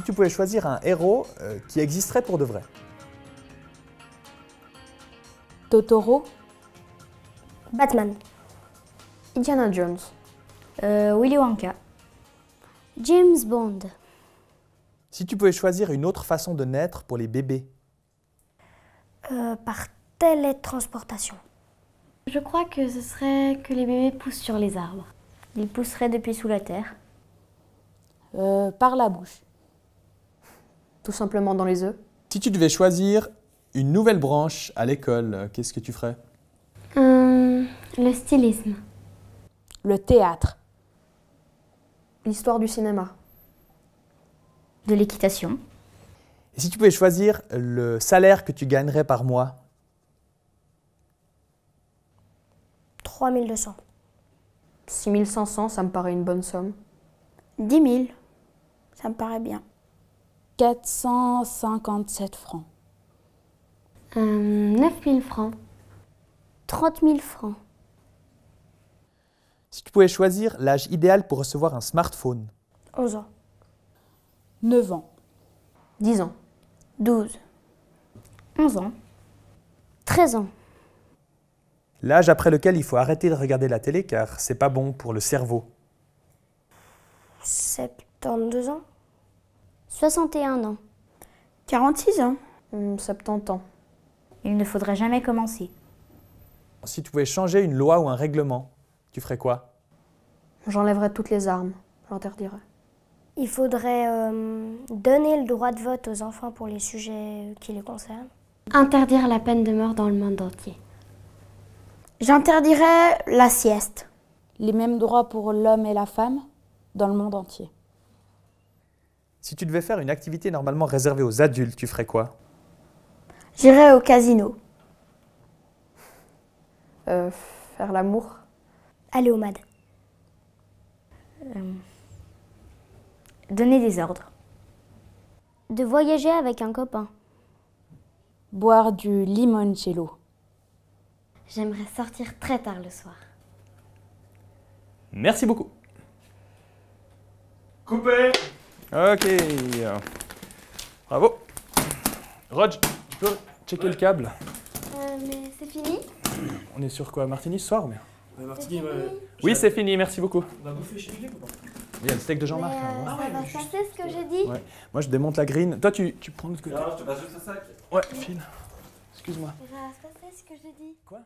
si tu pouvais choisir un héros euh, qui existerait pour de vrai Totoro Batman Indiana Jones euh, Willy Wonka James Bond Si tu pouvais choisir une autre façon de naître pour les bébés euh, Par télétransportation. Je crois que ce serait que les bébés poussent sur les arbres. Ils pousseraient depuis sous la terre. Euh, par la bouche. Tout simplement dans les œufs. Si tu devais choisir une nouvelle branche à l'école, qu'est-ce que tu ferais hum, Le stylisme. Le théâtre. L'histoire du cinéma. De l'équitation. Et si tu pouvais choisir le salaire que tu gagnerais par mois 3200. 6500, ça me paraît une bonne somme. 10 000, ça me paraît bien. 457 francs. Euh, 9 000 francs. 30 000 francs. Si tu pouvais choisir l'âge idéal pour recevoir un smartphone 11 ans. 9 ans. 10 ans. 12. 11 ans. 13 ans. L'âge après lequel il faut arrêter de regarder la télé car c'est pas bon pour le cerveau. 72 ans. 61 ans. 46 ans. 70 hum, ans. Il ne faudrait jamais commencer. Si tu pouvais changer une loi ou un règlement, tu ferais quoi J'enlèverais toutes les armes, j'interdirais. Il faudrait euh, donner le droit de vote aux enfants pour les sujets qui les concernent. Interdire la peine de mort dans le monde entier. J'interdirais la sieste. Les mêmes droits pour l'homme et la femme dans le monde entier. Si tu devais faire une activité normalement réservée aux adultes, tu ferais quoi J'irais au casino. Euh, faire l'amour. Aller au MAD. Euh, donner des ordres. De voyager avec un copain. Boire du limoncello. J'aimerais sortir très tard le soir. Merci beaucoup. Coupez. OK. Bravo. Rog, tu peux checker le câble euh, mais c'est fini On est sur quoi Martini ce soir mais... Oui, c'est fini, merci beaucoup. On va bouffer chez lui ou pas il y a le steak de Jean-Marc. Hein. Euh, ah ouais, ça c'est ce que j'ai dit. Ouais. Moi, je démonte la green. Toi, tu, tu prends de l'autre côté. Non, je te passe juste le sac. Ouais, file. Excuse-moi. Ça c'est ce que j'ai dit. Quoi